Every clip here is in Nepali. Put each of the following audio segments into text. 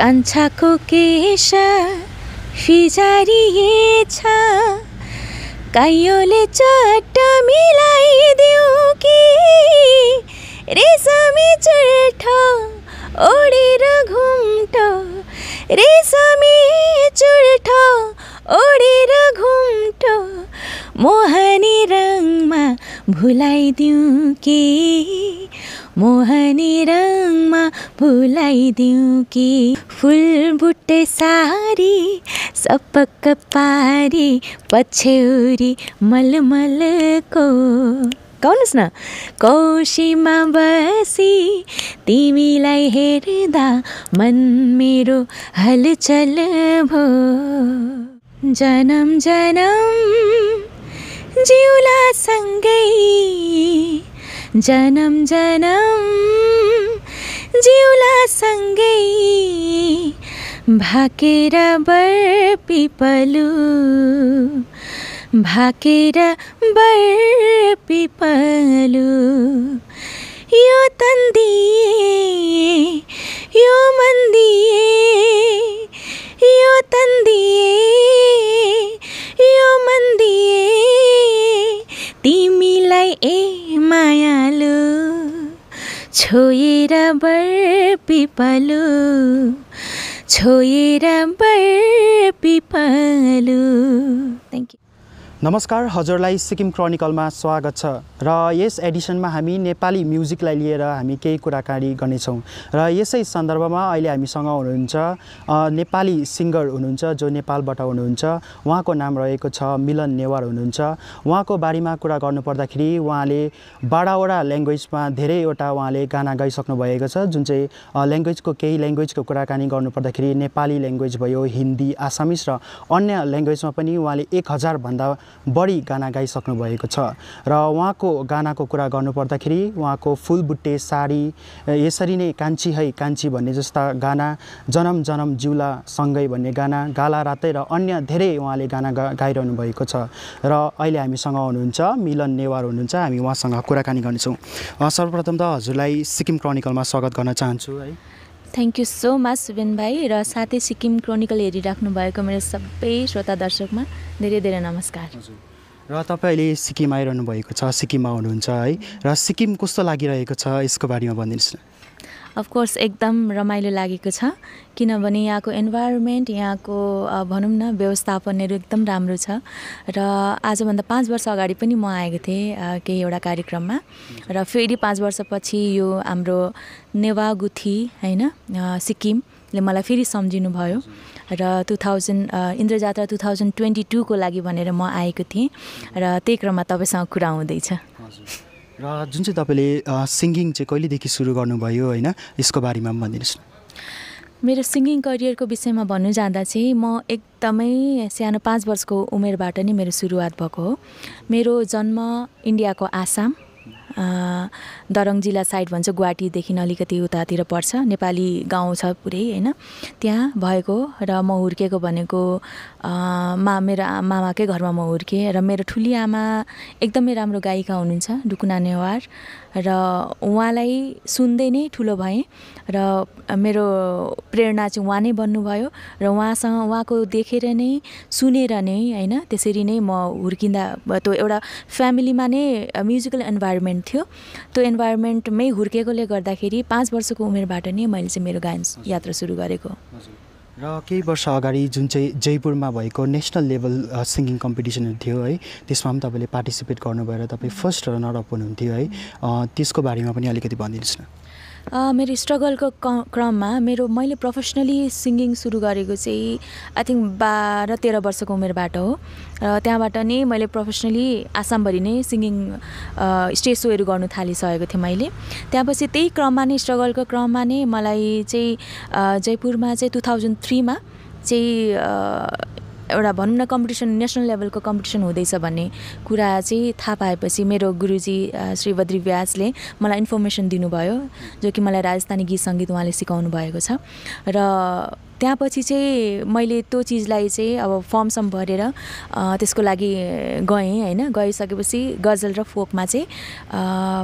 কাঞ্ছাকো কেশা ফিজারিয়েছা কাইয়লে চাটা মিলাই দিও কি রেশমি চড়ঠ ওড়ির ঘুমট রেশমি চড়ঠ ওড়ির ঘুমট মোহনী রংমা ভুলাই দিও কি मोहनी रङमा भुलाइदिउँ कि फुल बुट्टे सारी सपक पारी पछ्यौरी मलमलको गाउनुहोस् न कौशीमा बसी तिमीलाई हेर्दा मन मेरो हलचल भो जनम जनम जिउला सँगै जनम जनम जिउला सँगै भाकेर बर पिपलु भाकेर बर पिपलु यो तन्दिए यो मन्दिए यो तन्दिए यो मन्दिए तिमी तिमीलाई ए मायालु छोएर बर पिपलु छोएर बर पिपलु थ्याङ्क यू नमस्कार हजुरलाई सिक्किम क्रोनिकलमा स्वागत छ र यस एडिसनमा हामी नेपाली म्युजिकलाई लिएर हामी केही कुराकानी गर्नेछौँ र यसै सन्दर्भमा अहिले हामीसँग हुनुहुन्छ नेपाली सिङ्गर हुनुहुन्छ जो नेपालबाट हुनुहुन्छ उहाँको नाम रहेको छ मिलन नेवार हुनुहुन्छ उहाँको बारेमा कुरा गर्नुपर्दाखेरि उहाँले बाह्रवटा ल्याङ्ग्वेजमा धेरैवटा उहाँले गाना गाइसक्नु भएको छ जुन चाहिँ ल्याङ्ग्वेजको केही ल्याङ्ग्वेजको कुराकानी गर्नुपर्दाखेरि नेपाली ल्याङ्ग्वेज भयो हिन्दी आसामिस र अन्य ल्याङ्ग्वेजमा पनि उहाँले एक हजारभन्दा बढी गाना गाइसक्नु भएको छ र उहाँको गानाको कुरा गर्नुपर्दाखेरि उहाँको फुलबुट्टे साडी यसरी नै कान्छी है कान्छी भन्ने जस्ता गाना जनम जनम जिउला सँगै भन्ने गाना गाला रातै र अन्य धेरै उहाँले गाना गा गाइरहनु भएको छ र अहिले हामीसँग हुनुहुन्छ मिलन नेवार हुनुहुन्छ हामी उहाँसँग कुराकानी गर्नेछौँ सर्वप्रथम त हजुरलाई सिक्किम क्रोनिकलमा स्वागत गर्न चाहन्छु है thank you so much Suben भाइ र साथै सिक्किम क्रोनिकल हेरिराख्नु भएको मेरो सबै श्रोता दर्शकमा धेरै धेरै नमस्कार र तपाईँले सिक्किम आइरहनु भएको छ सिक्किममा हुनुहुन्छ है र सिक्किम कस्तो लागिरहेको छ यसको बारेमा भनिदिनुहोस् न अफकोर्स एकदम रमाइलो लागेको छ किनभने यहाँको इन्भाइरोमेन्ट यहाँको भनौँ न व्यवस्थापनहरू एकदम राम्रो छ र आजभन्दा पाँच वर्ष अगाडि पनि म आएको थिएँ केही एउटा कार्यक्रममा र फेरि पाँच वर्षपछि यो हाम्रो नेवागुथी होइन सिक्किमले मलाई फेरि सम्झिनुभयो र two thousand Indrajatra two thousand twenty टूको लागि भनेर म आएको थिएँ र त्यही क्रममा तपाईँसँग कुरा हुँदैछ र जुन चाहिँ तपाईँले सिङ्गिङ चाहिँ कहिलेदेखि सुरु गर्नुभयो होइन यसको बारेमा पनि भनिदिनुहोस् न मेरो सिङ्गिङ करियरको विषयमा भन्नु जाँदा चाहिँ म एकदमै सानो पाँच वर्षको उमेरबाट नै मेरो सुरुवात भएको हो मेरो जन्म इन्डियाको आसाम दरङ जिल्ला साइड भन्छ गुवाहाटीदेखि अलिकति उतातिर पर्छ नेपाली गाउँ छ पुरै होइन त्यहाँ भएको र म हुर्केको भनेको मा मेरो मामाकै घरमा म हुर्केँ र मेरो ठुली आमा एकदमै राम्रो गायिका हुनुहुन्छ डुकुना नेवार र उहाँलाई सुन्दै नै ठुलो भएँ र मेरो प्रेरणा चाहिँ उहाँ नै बन्नुभयो र उहाँसँग उहाँको देखेर नै सुनेर नै होइन त्यसरी नै म हुर्किँदा त्यो एउटा फ्यामिलीमा नै म्युजिकल इन्भाइरोमेन्ट थियो त्यो इन्भाइरोमेन्टमै हुर्केकोले गर्दाखेरि पाँच वर्षको उमेरबाट नै मैले चाहिँ मेरो गायन यात्रा सुरु गरेको र केही वर्ष अगाडि जुन चाहिँ जयपुरमा भएको नेसनल लेभल सिङ्गिङ कम्पिटिसन थियो है त्यसमा पनि तपाईँले पार्टिसिपेट गर्नुभएर तपाईँ फर्स्ट रनर अप हुनुहुन्थ्यो है त्यसको बारेमा पनि अलिकति भनिदिनुहोस् न मेरो स्ट्रगलको क्रममा मेरो मैले प्रोफेसनली सिङ्गिङ सुरु गरेको चाहिँ आई थिङ्क बाह्र तेह्र वर्षको उमेरबाट हो र त्यहाँबाट नै मैले प्रोफेसनली आसामभरि नै सिङ्गिङ स्टेज सोहरू गर्नु थालिसकेको थिएँ मैले त्यहाँपछि त्यही क्रममा नै स्ट्रगलको क्रममा नै मलाई चाहिँ जयपुरमा चाहिँ टु थाउजन्ड थ्रीमा चाहिँ एउटा भनौँ न कम्पिटिसन नेसनल लेभलको कम्पिटिसन हुँदैछ भन्ने कुरा चाहिँ थाहा पाएपछि मेरो गुरुजी श्री बद्री व्यासले मलाई इन्फर्मेसन दिनुभयो जो कि मलाई राजस्थानी गीत सङ्गीत उहाँले सिकाउनु भएको छ र त्यहाँपछि चाहिँ मैले त्यो चिजलाई चाहिँ अब फर्मसम भरेर त्यसको लागि गएँ होइन गइसकेपछि गजल र फोकमा चाहिँ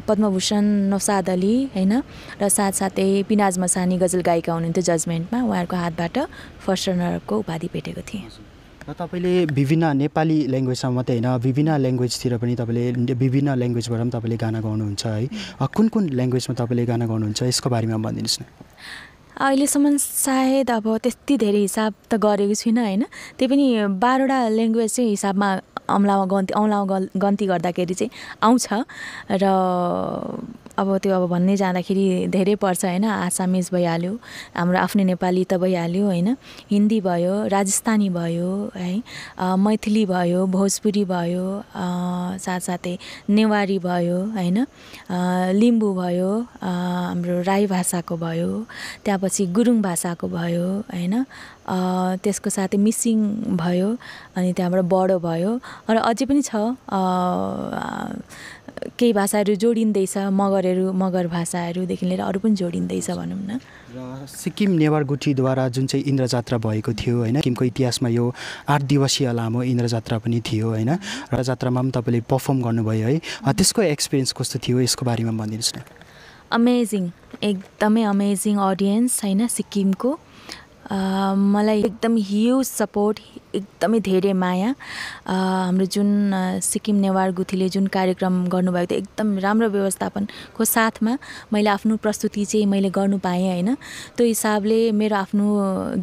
पद्मभूषण नौसाद अली होइन र साथसाथै पिनाज मसानी गजल गायिका हुनुहुन्थ्यो जजमेन्टमा उहाँहरूको हातबाट फर्स्ट रनरको उपाधि भेटेको थिएँ र तपाईँले विभिन्न नेपाली ल्याङ्ग्वेजमा मात्रै होइन विभिन्न ल्याङ्ग्वेजतिर पनि तपाईँले विभिन्न ल्याङ्ग्वेजबाट पनि तपाईँले गाना गाउनुहुन्छ है कुन कुन ल्याङ्ग्वेजमा तपाईँले गाना गाउनुहुन्छ यसको बारेमा भनिदिनुहोस् न अहिलेसम्म सायद अब त्यति धेरै हिसाब त गरेको छुइनँ होइन त्यही पनि बाह्रवटा ल्याङ्ग्वेज चाहिँ हिसाबमा अम्लामा गन्ती औँलामा गन्ती गर्दाखेरि चाहिँ आउँछ र अब त्यो अब भन्ने जाँदाखेरि धेरै पर्छ होइन आसामिज भइहाल्यो हाम्रो आफ्नै नेपाली त भइहाल्यो होइन हिन्दी भयो राजस्थानी भयो है मैथिली भयो भोजपुरी भयो साथसाथै नेवारी भयो होइन लिम्बू भयो हाम्रो राई भाषाको भयो त्यहाँपछि गुरुङ भाषाको भयो होइन त्यसको साथै मिसिङ भयो अनि त्यहाँबाट बडो भयो र अझै पनि छ केही भाषाहरू जोडिँदैछ मगरहरू मगर भाषाहरूदेखि लिएर अरू पनि जोडिँदैछ भनौँ न र सिक्किम गुठीद्वारा जुन चाहिँ इन्द्रजात्रा भएको थियो होइन सिक्किमको इतिहासमा यो आठ दिवसीय लामो इन्द्रजात्रा पनि थियो होइन र जात्रामा पनि तपाईँले पर्फर्म गर्नुभयो है त्यसको एक्सपिरियन्स कस्तो थियो यसको बारेमा भनिदिनुहोस् न अमेजिङ एकदमै अमेजिङ अडियन्स होइन सिक्किमको मलाई एकदम ह्युज सपोर्ट एकदमै धेरै माया हाम्रो जुन सिक्किम नेवार गुथीले जुन कार्यक्रम गर्नुभएको थियो एकदम राम्रो व्यवस्थापनको साथमा मैले आफ्नो प्रस्तुति चाहिँ मैले गर्नु पाएँ होइन त्यो हिसाबले मेरो आफ्नो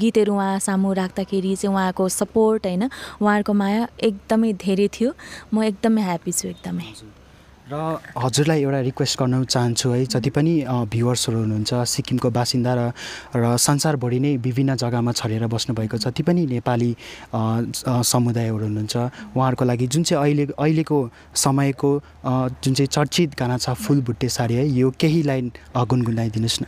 गीतहरू उहाँ सामु राख्दाखेरि चाहिँ उहाँको सपोर्ट होइन उहाँहरूको माया एकदमै धेरै थियो म एकदमै ह्याप्पी छु एकदमै र हजुरलाई एउटा रिक्वेस्ट गर्न चाहन्छु है जति पनि भ्युवर्सहरू हुनुहुन्छ सिक्किमको बासिन्दा र र संसारभरि नै विभिन्न जग्गामा छरेर बस्नुभएको जति पनि नेपाली समुदायहरू हुनुहुन्छ उहाँहरूको लागि जुन चाहिँ अहिले अहिलेको समयको जुन चाहिँ चर्चित गाना छ फुल भुट्टे साडी है यो केही लाइन गुनगुनाइदिनुहोस् न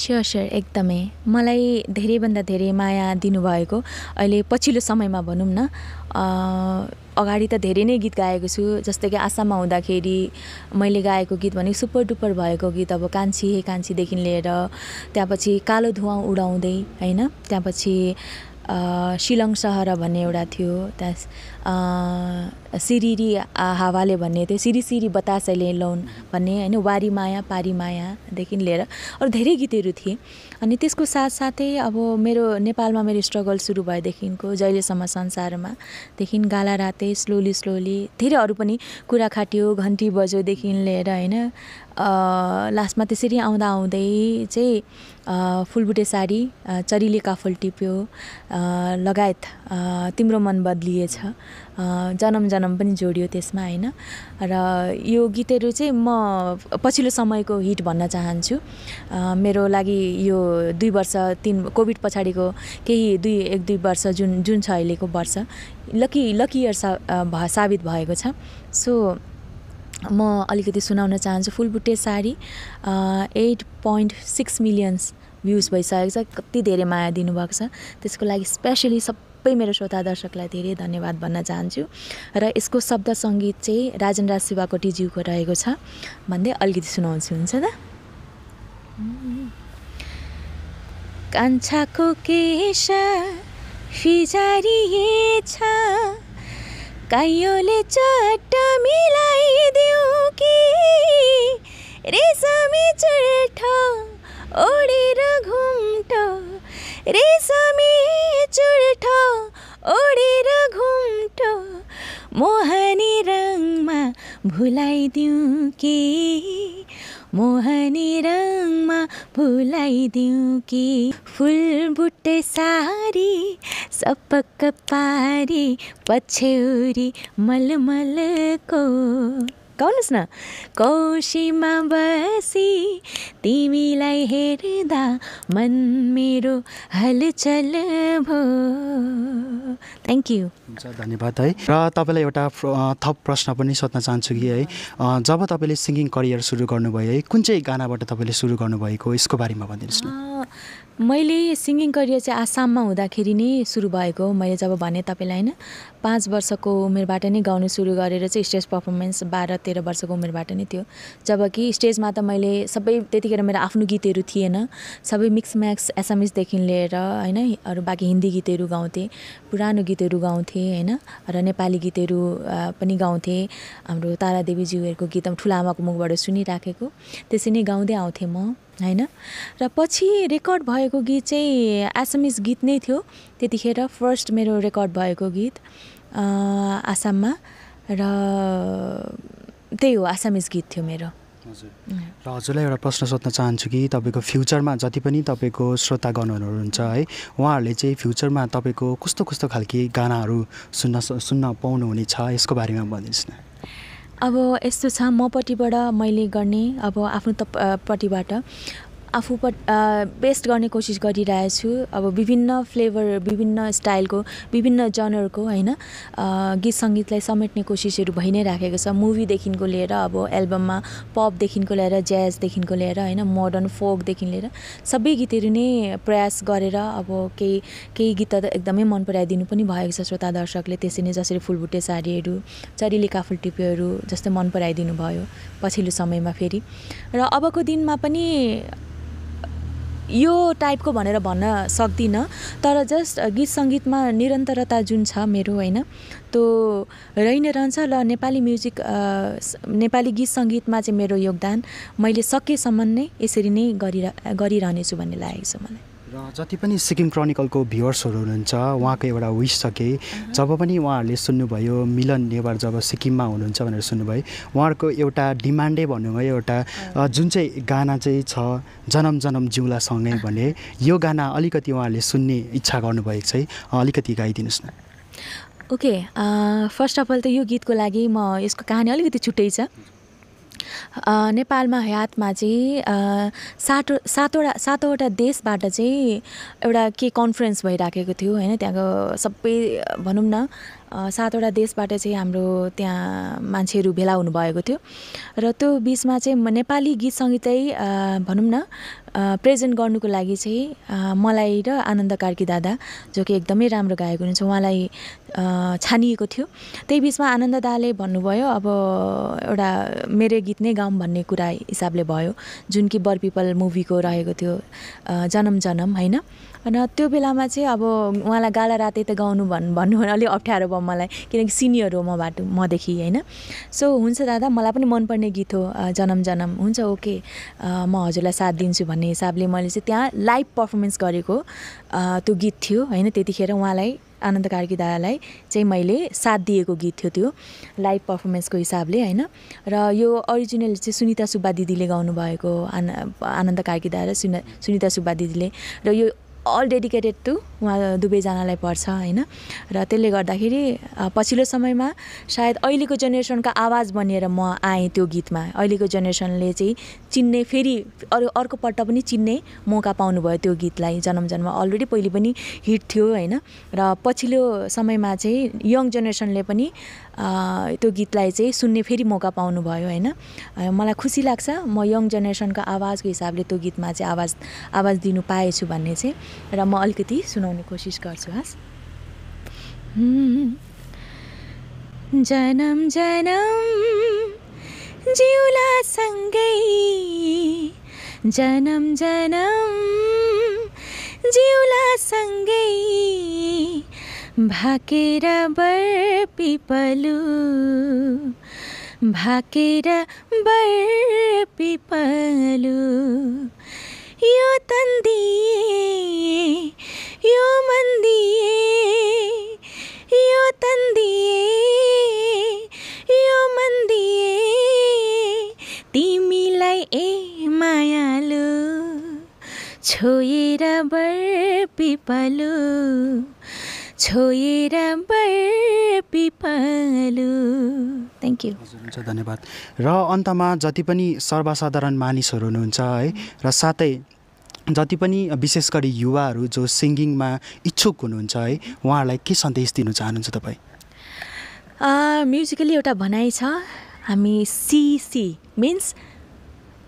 स्योर स्योर एकदमै मलाई धेरैभन्दा धेरै माया दिनुभएको अहिले पछिल्लो समयमा भनौँ न अगाडि त धेरै नै गीत गाएको छु जस्तै कि आसाममा हुँदाखेरि मैले गाएको गीत भने सुपर डुपर भएको गीत अब कान्छी हे कान्छीदेखि लिएर त्यहाँपछि कालो धुवाँ उडाउँदै होइन त्यहाँपछि सिलङ सहर भन्ने एउटा थियो त्यहाँ सिरिरी हावाले भन्ने थियो सिरी सिरी बतासैले लोन भन्ने होइन वारी माया पारी मायादेखि लिएर अरू धेरै गीतहरू थिए अनि त्यसको साथसाथै अब मेरो नेपालमा मेरो स्ट्रगल सुरु भएदेखिको जहिलेसम्म संसारमादेखि गाला राते स्लोली स्लोली धेरै अरू पनि कुरा खाट्यो घन्टी बज्योदेखि लिएर होइन लास्टमा त्यसरी आउँदा आउँदै चाहिँ फुलबुटे साडी चरीले काफल टिप्यो लगायत तिम्रो मन बदलिएछ जनम जनम पनि जोडियो त्यसमा होइन र यो गीतहरू चाहिँ म पछिल्लो समयको हिट भन्न चाहन्छु मेरो लागि यो दुई वर्ष तिन कोभिड पछाडिको केही दुई एक दुई वर्ष जुन जुन छ अहिलेको वर्ष लकी लकी इयर सा भ साबित भएको छ सो म अलिकति सुनाउन चाहन्छु Phulbutte Sari eight point six millions views भइसकेको छ कति धेरै माया दिनुभएको छ त्यसको लागि स्पेसली सबै मेरो श्रोता दर्शकलाई धेरै धन्यवाद भन्न चाहन्छु र यसको शब्द सङ्गीत चाहिँ राजन राज शिवाकोटीज्यूको रहेको छ भन्दै अलिकति सुनाउँछु हुन्छ त कान्छाको केसा फिजारिएछ कैयोले चट्ट मिलाइदिउँ कि रेसमी चुल्ठ ओडेर घुम्ट रेसमी चुल्ठ ओडेर घुम्ट मोहनी रङमा भुलाइदिउँ कि मोहनी रङमा भुलाइदिउँ कि फुल बुट्टे सारी सपक पारी पछ्यौरी मलमलको गाउनुहोस् न कौशीमा बसी तिमीलाई हेर्दा मन मेरो हलचल भो थ्याङ्क यू हुन्छ धन्यवाद है र तपाईँलाई एउटा थप प्रश्न पनि सोध्न चाहन्छु कि है जब तपाईँले सिङ्गिङ करियर सुरु गर्नुभयो है कुन चाहिँ गानाबाट तपाईँले सुरु गर्नुभएको यसको बारेमा भनिदिनुहोस् न मैले सिङ्गिङ करियर चाहिँ आसाममा हुँदाखेरि नै सुरु भएको मैले जब भने तपाईँलाई होइन पाँच वर्षको उमेरबाट नै गाउनु सुरु गरेर चाहिँ स्टेज पर्फर्मेन्स बाह्र तेह्र वर्षको उमेरबाट नै थियो जब कि स्टेजमा त मैले सबै त्यतिखेर मेरो आफ्नो गीतहरू थिएन सबै मिक्स म्याक्स एसामिसदेखि लिएर होइन अरू बाँकी हिन्दी गीतहरू गाउँथेँ पुरानो गीतहरू गाउँथेँ होइन र नेपाली गीतहरू पनि गाउँथेँ हाम्रो तारादेवीज्यूहरूको गीत ठुला आमाको मुखबाट सुनिराखेको त्यसरी नै गाउँदै आउँथेँ म होइन र पछि रेकर्ड भएको गीत चाहिँ आसामिस गीत नै थियो त्यतिखेर फर्स्ट मेरो रेकर्ड भएको गीत आसाममा र त्यही हो आसामिस गीत थियो मेरो हजुर र हजुरलाई एउटा प्रश्न सोध्न चाहन्छु कि तपाईँको फ्युचरमा जति पनि तपाईँको श्रोतागणहरू हुन्छ है उहाँहरूले चाहिँ फ्युचरमा तपाईँको कस्तो कस्तो खालके गानाहरू सुन्न सुन्न पाउनुहुनेछ यसको बारेमा भनिदिनुहोस् न अब यस्तो छ मपट्टिबाट मैले गर्ने अब आफ्नो तपपट्टिबाट आफू पट बेस्ट गर्ने कोसिस गरिरहेछु अब विभिन्न फ्लेभर विभिन्न स्टाइलको विभिन्न जनरको होइन गीत सङ्गीतलाई समेट्ने कोसिसहरू भइ नै राखेको छ मुभीदेखिको लिएर अब एल्बममा पपदेखिको लिएर ज्याजदेखिको लिएर होइन मोडर्न फोकदेखि लिएर सबै गीतहरू नै प्रयास गरेर अब केही केही गीत त एकदमै मन पराइदिनु पनि भएको छ श्रोता दर्शकले त्यसरी नै जसरी फुलबुटे साडीहरू काफुल टिप्योहरू जस्तै मन पराइदिनु भयो पछिल्लो समयमा फेरि र अबको दिनमा पनि यो टाइपको भनेर भन्न सक्दिनँ तर जस्ट गीत सङ्गीतमा निरन्तरता जुन छ मेरो होइन त्यो रहि नै रहन्छ र नेपाली म्युजिक नेपाली गीत सङ्गीतमा चाहिँ मेरो योगदान मैले सकेसम्म नै यसरी नै गरिरह गरिरहनेछु भन्ने लागेको छ मलाई र जति पनि सिक्किम क्रोनिकलको भ्युवर्सहरू हुनुहुन्छ उहाँको एउटा विस छ कि जब पनि उहाँहरूले सुन्नुभयो मिलन नेवार जब सिक्किममा हुनुहुन्छ भनेर सुन्नुभयो उहाँहरूको एउटा डिमान्डै भन्नुभयो एउटा जुन चाहिँ गाना चाहिँ छ जनम जनम जिउला सँगै भने यो गाना अलिकति उहाँहरूले सुन्ने इच्छा गर्नुभएको चाहिँ अलिकति गाइदिनुहोस् न ओके फर्स्ट अफ अल त यो गीतको लागि म यसको कहानी अलिकति छुट्टै छ नेपालमा हयातमा चाहिँ सात सातवटा सातवटा देशबाट चाहिँ एउटा के कन्फरेन्स भइराखेको थियो होइन त्यहाँको सबै भनौँ न सातवटा देशबाट चाहिँ हाम्रो त्यहाँ मान्छेहरू भेला हुनुभएको थियो र त्यो बिचमा चाहिँ नेपाली गीत सङ्गीतै भनौँ न प्रेजेन्ट गर्नुको लागि चाहिँ मलाई र आनन्द कार्की दादा जो कि एकदमै राम्रो गाएको हुनुहुन्छ उहाँलाई छानिएको थियो त्यही बिचमा आनन्द दाले भन्नुभयो अब एउटा मेरै गीत नै गाउँ भन्ने कुरा हिसाबले भयो जुन कि बरपिपल मुभीको रहेको थियो जनम जनम होइन र त्यो बेलामा चाहिँ अब उहाँलाई गाला राते त गाउनु भन् भन्नु अलिक अप्ठ्यारो भयो मलाई किनकि सिनियर हो म बाटो मदेखि होइन सो हुन्छ दादा मलाई पनि मनपर्ने गीत हो जनम जनम हुन्छ ओके म हजुरलाई साथ दिन्छु भन्ने हिसाबले मैले चाहिँ त्यहाँ लाइभ पर्फर्मेन्स गरेको त्यो गीत थियो होइन त्यतिखेर उहाँलाई आनन्द कार्की दादालाई चाहिँ मैले साथ दिएको गीत थियो त्यो लाइभ पर्फर्मेन्सको हिसाबले होइन र यो ओरिजिनल चाहिँ सुनिता सुब्बा दिदीले गाउनुभएको आन आनन्द कार्की दादा सुनिता सुब्बा दिदीले र यो अल डेडिकेटेड टु उहाँ दुवैजनालाई पर्छ होइन र त्यसले गर्दाखेरि पछिल्लो समयमा सायद अहिलेको जेनेरेसनका आवाज बनिएर म आएँ त्यो गीतमा अहिलेको जेनेरेसनले चाहिँ चिन्ने फेरि अरू अर्कोपल्ट पनि चिन्ने मौका पाउनुभयो त्यो गीतलाई जन्म जन्म अलरेडी पहिले पनि हिट थियो होइन र पछिल्लो समयमा चाहिँ यङ जेनेरेसनले पनि त्यो गीतलाई चाहिँ सुन्ने फेरि मौका पाउनुभयो होइन मलाई खुसी लाग्छ म यङ जेनेरेसनको आवाजको हिसाबले त्यो गीतमा चाहिँ आवाज आवाज दिनु पाएछु भन्ने चाहिँ र म अलिकति सुनाउने कोसिस गर्छु हस् जनम जनम जिउला सँगै जनम जनम जिउला सँगै भाकेर बर पिपलु भाकेर बर पिपलु यो तन्दिए यो मन्दिए यो तन्दिए यो मन्दिए तिमीलाई ए मायालु छोएर बर पिपलु छोएर पिपालु थ्याङ्क यू हुन्छ धन्यवाद र अन्तमा जति पनि सर्वसाधारण मानिसहरू हुनुहुन्छ है र साथै जति पनि विशेष गरी युवाहरू जो सिङ्गिङमा इच्छुक हुनुहुन्छ है उहाँहरूलाई के सन्देश दिनु चाहनुहुन्छ तपाईँ म्युजिकली एउटा भनाइ छ हामी सिसी मिन्स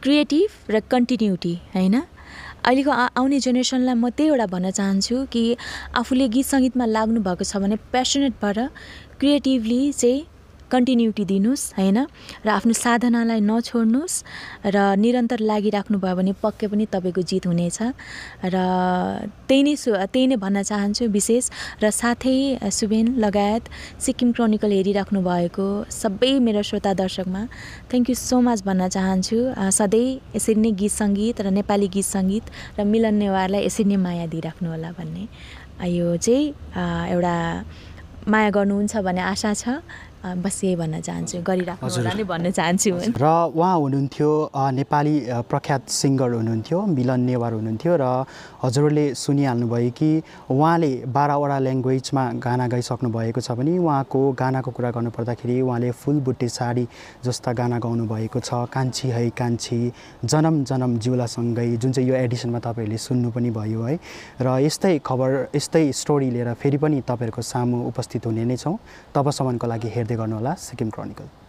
क्रिएटिभ र कन्टिन्युटी होइन अहिलेको आउने जेनेरेसनलाई म त्यही एउटा भन्न चाहन्छु कि आफूले गीत सङ्गीतमा भएको छ भने पेसनेट भएर क्रिएटिभली चाहिँ कन्टिन्युटी दिनुहोस् होइन र आफ्नो साधनालाई नछोड्नुहोस् र निरन्तर लागिराख्नुभयो भने पक्कै पनि तपाईँको जित हुनेछ र त्यही नै सु त्यही नै भन्न चाहन्छु विशेष र साथै सुबेन लगायत सिक्किम क्रोनिकल हेरिराख्नु भएको सबै मेरो श्रोता दर्शकमा थ्याङ्क यू सो मच भन्न चाहन्छु सधैँ यसरी नै गीत सङ्गीत र नेपाली गीत सङ्गीत र मिलन नेवारलाई यसरी नै माया दिइराख्नु होला भन्ने यो चाहिँ एउटा माया गर्नुहुन्छ भन्ने आशा छ बस यही भन्न चाहन्छु गरिराख्नु होला नै भन्न चाहन्छु र उहाँ हुनुहुन्थ्यो नेपाली प्रख्यात सिङ्गर हुनुहुन्थ्यो मिलन नेवार हुनुहुन्थ्यो र हजुरहरूले सुनिहाल्नुभयो कि उहाँले बाह्रवटा ल्याङ्ग्वेजमा गाना गाइसक्नु भएको छ भने उहाँको गानाको कुरा गर्नुपर्दाखेरि उहाँले फुल फुलबुट्टे साडी जस्ता गाना गाउनु भएको छ कान्छी है कान्छी जनम जनम जिउलासँगै जुन चाहिँ यो एडिसनमा तपाईँहरूले सुन्नु पनि भयो है र यस्तै खबर यस्तै स्टोरी लिएर फेरि पनि तपाईँहरूको सामु उपस्थित हुने नै छौँ तबसम्मको लागि हेर्दै गर्नुहोला सिक्किम क्रोनिकल